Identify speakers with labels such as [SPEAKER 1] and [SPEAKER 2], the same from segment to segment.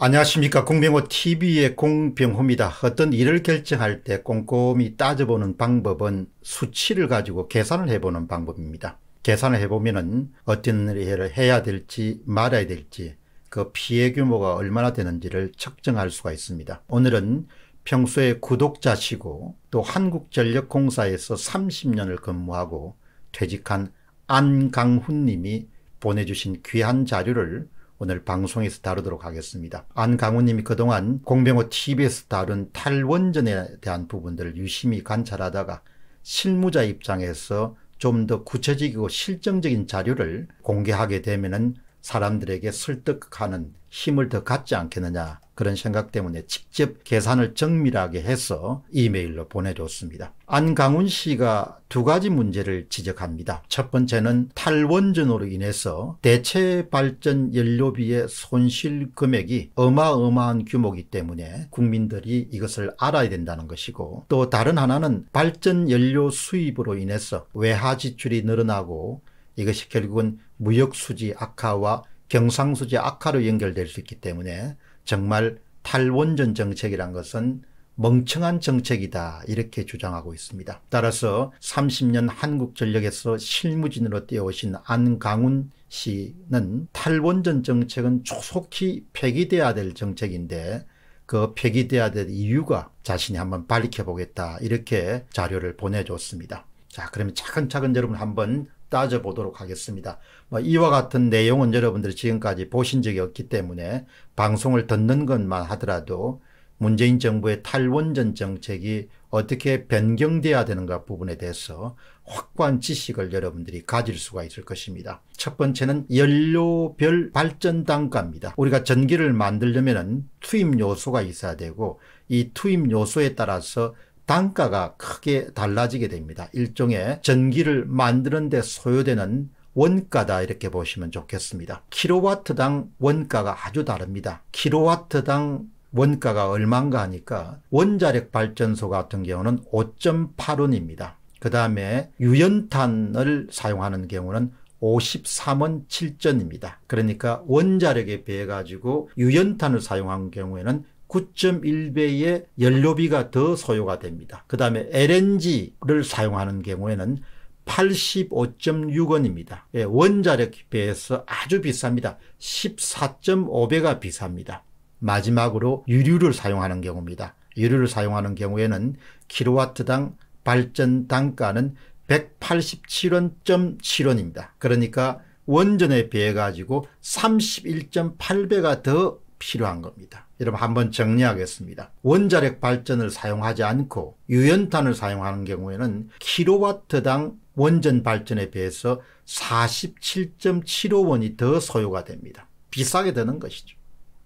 [SPEAKER 1] 안녕하십니까 공병호 TV의 공병호입니다. 어떤 일을 결정할 때 꼼꼼히 따져보는 방법은 수치를 가지고 계산을 해보는 방법입니다. 계산을 해보면 은 어떤 일을 해야 될지 말아야 될지 그 피해 규모가 얼마나 되는지를 측정할 수가 있습니다. 오늘은 평소에 구독자시고 또 한국전력공사에서 30년을 근무하고 퇴직한 안강훈 님이 보내주신 귀한 자료를 오늘 방송에서 다루도록 하겠습니다. 안강우님이 그동안 공병호 TV에서 다룬 탈원전에 대한 부분들을 유심히 관찰하다가 실무자 입장에서 좀 더 구체적이고 실정적인 자료를 공개하게 되면 사람들에게 설득하는 힘을 더 갖지 않겠느냐 그런 생각 때문에 직접 계산을 정밀하게 해서 이메일로 보내줬습니다. 안강훈 씨가 두 가지 문제를 지적합니다. 첫 번째는 탈원전으로 인해서 대체 발전 연료비의 손실 금액이 어마어마한 규모이기 때문에 국민들이 이것을 알아야 된다는 것이고 또 다른 하나는 발전 연료 수입으로 인해서 외화 지출이 늘어나고 이것이 결국은 무역수지 악화와 경상수지 악화로 연결될 수 있기 때문에 정말 탈원전 정책이란 것은 멍청한 정책이다 이렇게 주장하고 있습니다. 따라서 30년 한국전력에서 실무진으로 뛰어오신 안강훈 씨는 탈원전 정책은 조속히 폐기돼야 될 정책인데 그 폐기돼야 될 이유가 자신이 한번 밝혀보겠다 이렇게 자료를 보내줬습니다. 자 그러면 차근차근 여러분 한번 따져보도록 하겠습니다. 뭐 이와 같은 내용은 여러분들이 지금까지 보신 적이 없기 때문에 방송을 듣는 것만 하더라도 문재인 정부의 탈원전 정책이 어떻게 변경돼야 되는가 부분에 대해서 확고한 지식을 여러분들이 가질 수가 있을 것입니다. 첫 번째는 연료별 발전 단가입니다. 우리가 전기를 만들려면 투입 요소가 있어야 되고 이 투입 요소에 따라서 단가가 크게 달라지게 됩니다. 일종의 전기를 만드는 데 소요되는 원가다 이렇게 보시면 좋겠습니다. 킬로와트당 원가가 아주 다릅니다. 킬로와트당 원가가 얼마인가 하니까 원자력 발전소 같은 경우는 5.8원입니다. 그 다음에 유연탄을 사용하는 경우는 53원 7전입니다. 그러니까 원자력에 비해 가지고 유연탄을 사용한 경우에는 9.1배의 연료비가 더 소요가 됩니다. 그 다음에 LNG를 사용하는 경우에는 85.6원입니다. 예, 원자력 비해서 아주 비쌉니다. 14.5배가 비쌉니다. 마지막으로 유류를 사용하는 경우입니다. 유류를 사용하는 경우에는 킬로와트당 발전 단가는 187원.7원입니다. 그러니까 원전에 비해 가지고 31.8배가 더 필요한 겁니다. 여러분 한번 정리하겠습니다. 원자력 발전을 사용하지 않고 유연탄을 사용하는 경우에는 킬로와트당 원전 발전에 비해서 47.75원이 더 소요가 됩니다. 비싸게 되는 것이죠.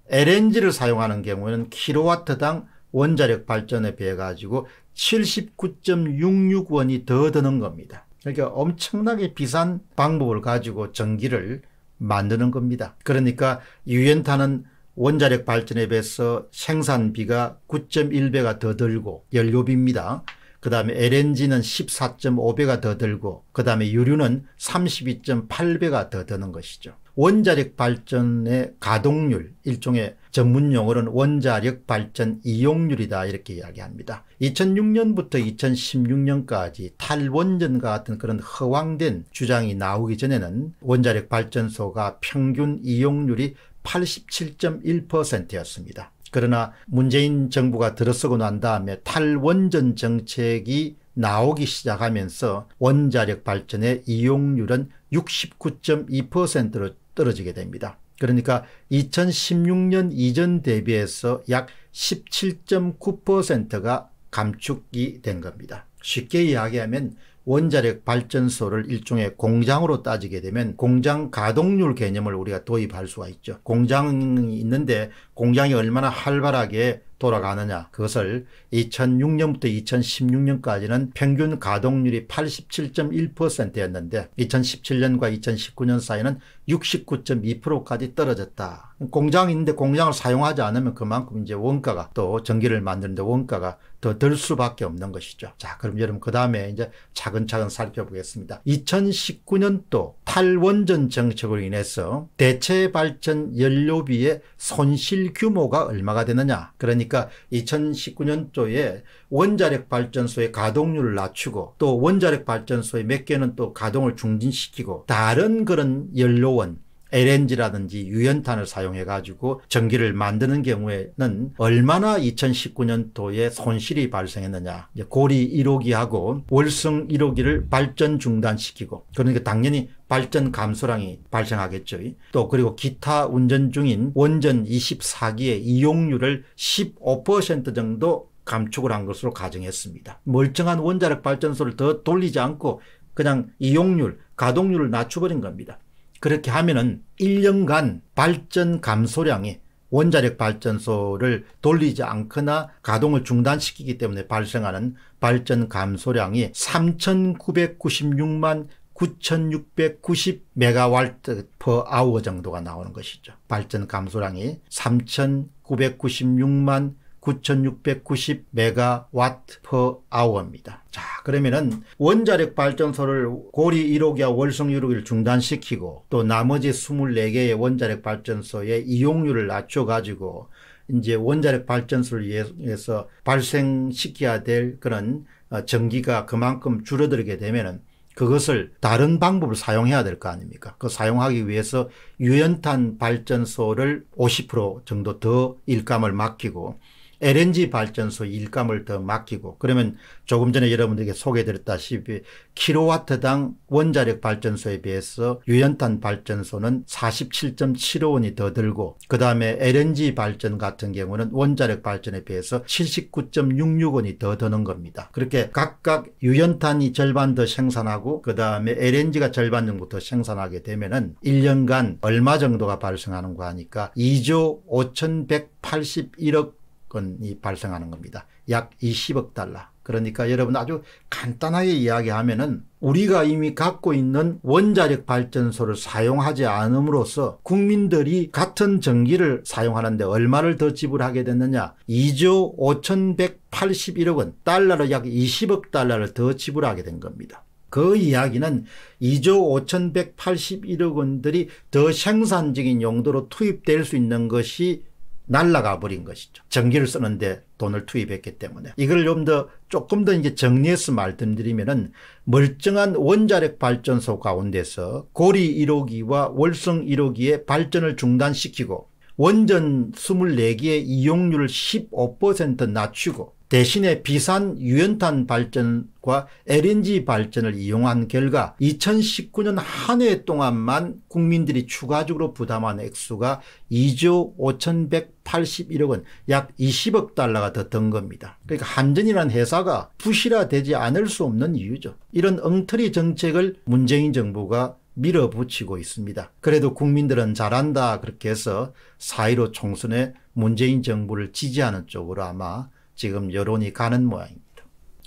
[SPEAKER 1] LNG를 사용하는 경우에는 킬로와트당 원자력 발전에 비해 가지고 79.66원이 더 드는 겁니다. 그러니까 엄청나게 비싼 방법을 가지고 전기를 만드는 겁니다. 그러니까 유연탄은 원자력 발전에 비해서 생산비가 9.1배가 더 들고 연료비입니다. 그 다음에 LNG는 14.5배가 더 들고 그 다음에 유류는 32.8배가 더 드는 것이죠. 원자력 발전의 가동률 일종의 전문 용어로는 원자력 발전 이용률이다 이렇게 이야기합니다. 2006년부터 2016년까지 탈원전과 같은 그런 허황된 주장이 나오기 전에는 원자력 발전소가 평균 이용률이 87.1%였습니다. 그러나 문재인 정부가 들어서고 난 다음에 탈원전 정책이 나오기 시작하면서 원자력 발전의 이용률은 69.2%로 떨어지게 됩니다. 그러니까 2016년 이전 대비해서 약 17.9%가 감축이 된 겁니다. 쉽게 이야기하면 원자력 발전소를 일종의 공장으로 따지게 되면 공장 가동률 개념을 우리가 도입할 수가 있죠. 공장이 있는데 공장이 얼마나 활발하게 돌아가느냐. 그것을 2006년부터 2016년까지는 평균 가동률이 87.1%였는데 2017년과 2019년 사이는 69.2%까지 떨어졌다. 공장인데 공장을 사용하지 않으면 그만큼 이제 원가가 또 전기를 만드는데 원가가 더 들 수밖에 없는 것이죠. 자, 그럼 여러분 그 다음에 이제 차근차근 살펴보겠습니다. 2019년도 탈원전 정책으로 인해서 대체 발전 연료비의 손실 규모가 얼마가 되느냐. 그러니까 2019년도에 원자력 발전소의 가동률을 낮추고 또 원자력 발전소의 몇 개는 또 가동을 중진시키고 다른 그런 연료 수소요 LNG라든지 유연탄을 사용해 가지고 전기를 만드는 경우에는 얼마나 2019년도에 손실이 발생했느냐. 고리 1호기하고 월성 1호기를 발전 중단시키고 그러니까 당연히 발전 감소량이 발생하겠죠. 또 그리고 기타 운전 중인 원전 24기의 이용률을 15% 정도 감축을 한 것으로 가정했습니다. 멀쩡한 원자력 발전소를 더 돌리지 않고 그냥 이용률, 가동률을 낮춰버린 겁니다. 그렇게 하면은 1년간 발전 감소량이 원자력 발전소를 돌리지 않거나 가동을 중단시키기 때문에 발생하는 발전 감소량이 3,996만 9,690 메가와트 퍼 아워 정도가 나오는 것이죠. 발전 감소량이 3,996만 9,690메가와트/아워입니다. 퍼 자, 그러면은 원자력 발전소를 고리 1호기와 월성 1호기를 중단시키고 또 나머지 24개의 원자력 발전소의 이용률을 낮춰 가지고 이제 원자력 발전소를 위해서 발생시켜야 될 그런 어, 전기가 그만큼 줄어들게 되면은 그것을 다른 방법을 사용해야 될 거 아닙니까? 그 사용하기 위해서 유연탄 발전소를 50% 정도 더 일감을 맡기고 LNG 발전소 일감을 더 맡기고 그러면 조금 전에 여러분들에게 소개드렸다시피 해 킬로와트당 원자력 발전소에 비해서 유연탄 발전소는 47.75원이 더 들고 그 다음에 LNG 발전 같은 경우는 원자력 발전에 비해서 79.66원이 더 드는 겁니다. 그렇게 각각 유연탄이 절반 더 생산하고 그 다음에 LNG가 절반 정도 더 생산하게 되면은 1년간 얼마 정도가 발생하는거 하니까 2조 5,181억 건이 발생하는 겁니다. 약 20억 달러. 그러니까 여러분 아주 간단하게 이야기하면은 우리가 이미 갖고 있는 원자력 발전소를 사용하지 않음으로써 국민들이 같은 전기를 사용하는데 얼마를 더 지불하게 됐느냐. 2조 5,181억 원, 달러로 약 20억 달러를 더 지불하게 된 겁니다. 그 이야기는 2조 5,181억 원들이 더 생산적인 용도로 투입될 수 있는 것이 날라가 버린 것이죠. 전기를 쓰는데 돈을 투입했기 때문에. 이걸 좀 더 조금 더 이제 정리해서 말씀드리면은 멀쩡한 원자력 발전소 가운데서 고리 1호기와 월성 1호기의 발전을 중단시키고 원전 24기의 이용률을 15% 낮추고 대신에 비산 유연탄 발전과 LNG 발전을 이용한 결과 2019년 한 해 동안만 국민들이 추가적으로 부담한 액수가 2조 5,181억 원, 약 20억 달러가 더 든 겁니다. 그러니까 한전이라는 회사가 부실화되지 않을 수 없는 이유죠. 이런 엉터리 정책을 문재인 정부가 밀어붙이고 있습니다. 그래도 국민들은 잘한다 그렇게 해서 4.15 총선에 문재인 정부를 지지하는 쪽으로 아마 지금 여론이 가는 모양입니다.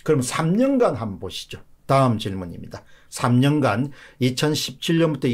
[SPEAKER 1] 그럼 3년간 한번 보시죠. 다음 질문입니다. 3년간 2017년부터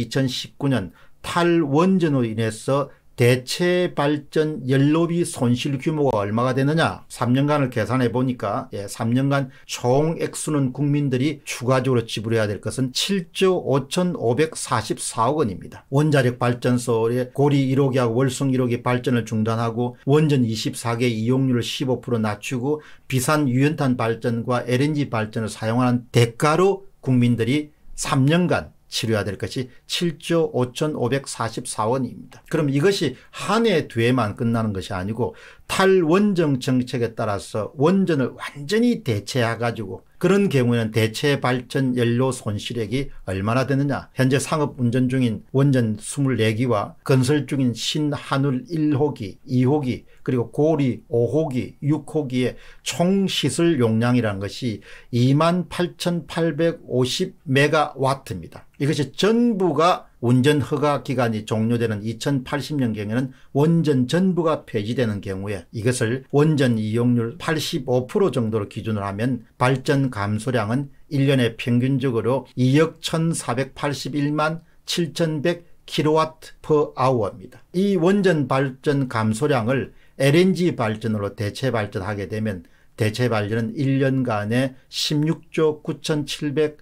[SPEAKER 1] 2019년 탈원전으로 인해서 대체 발전 연료비 손실 규모가 얼마가 되느냐 3년간을 계산해 보니까 예, 3년간 총 액수는 국민들이 추가적으로 지불해야 될 것은 7조 5,544억 원입니다. 원자력 발전소의 고리 1호기하고 월성 1호기 발전을 중단하고 원전 24개 이용률을 15% 낮추고 비산 유연탄 발전과 LNG 발전을 사용하는 대가로 국민들이 3년간 치료해야 될 것이 7조 5,544원입니다. 그럼 이것이 한해 뒤에만 끝나는 것이 아니고 탈원정 정책에 따라서 원전을 완전히 대체해가지고 그런 경우에는 대체 발전 연료 손실액이 얼마나 되느냐. 현재 상업 운전 중인 원전 24기와 건설 중인 신한울 1호기, 2호기, 그리고 고리 5호기, 6호기의 총 시설 용량이라는 것이 28,850메가와트입니다. 이것이 전부가 운전 허가 기간이 종료되는 2080년경에는 원전 전부가 폐지되는 경우에 이것을 원전 이용률 85% 정도로 기준으로 하면 발전 감소량은 1년에 평균적으로 2억 1481만 7100kWh입니다. 이 원전 발전 감소량을 LNG 발전으로 대체 발전하게 되면 대체 발전은 1년간에 16조 9705억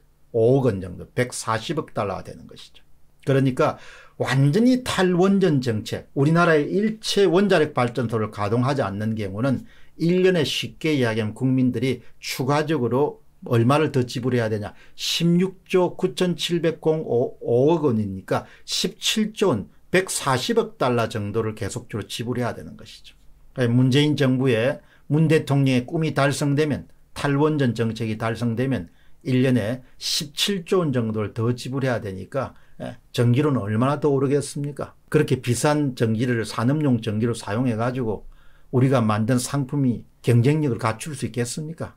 [SPEAKER 1] 원 정도 140억 달러가 되는 것이죠. 그러니까 완전히 탈원전 정책, 우리나라의 일체 원자력 발전소를 가동하지 않는 경우는 1년에 쉽게 이야기하면 국민들이 추가적으로 얼마를 더 지불해야 되냐. 16조 9,705억 원이니까 17조 원, 140억 달러 정도를 계속적으로 지불해야 되는 것이죠. 그러니까 문재인 정부의 문 대통령의 꿈이 달성되면 탈원전 정책이 달성되면 1년에 17조 원 정도를 더 지불해야 되니까 예, 전기료는 얼마나 더 오르겠습니까? 그렇게 비싼 전기를 산업용 전기로 사용해 가지고 우리가 만든 상품이 경쟁력을 갖출 수 있겠습니까?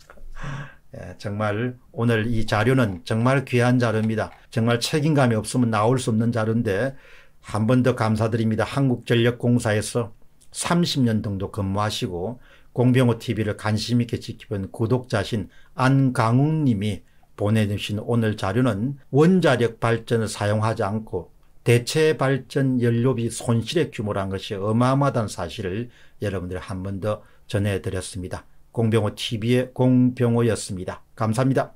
[SPEAKER 1] 예, 정말 오늘 이 자료는 정말 귀한 자료입니다. 정말 책임감이 없으면 나올 수 없는 자료인데 한 번 더 감사드립니다. 한국전력공사에서 30년 정도 근무하시고 공병호 TV를 관심 있게 지켜본 구독자신 안강웅 님이 보내주신 오늘 자료는 원자력 발전을 사용하지 않고 대체 발전 연료비 손실의 규모란 것이 어마어마하다는 사실을 여러분들 한 번 더 전해드렸습니다. 공병호 TV의 공병호였습니다. 감사합니다.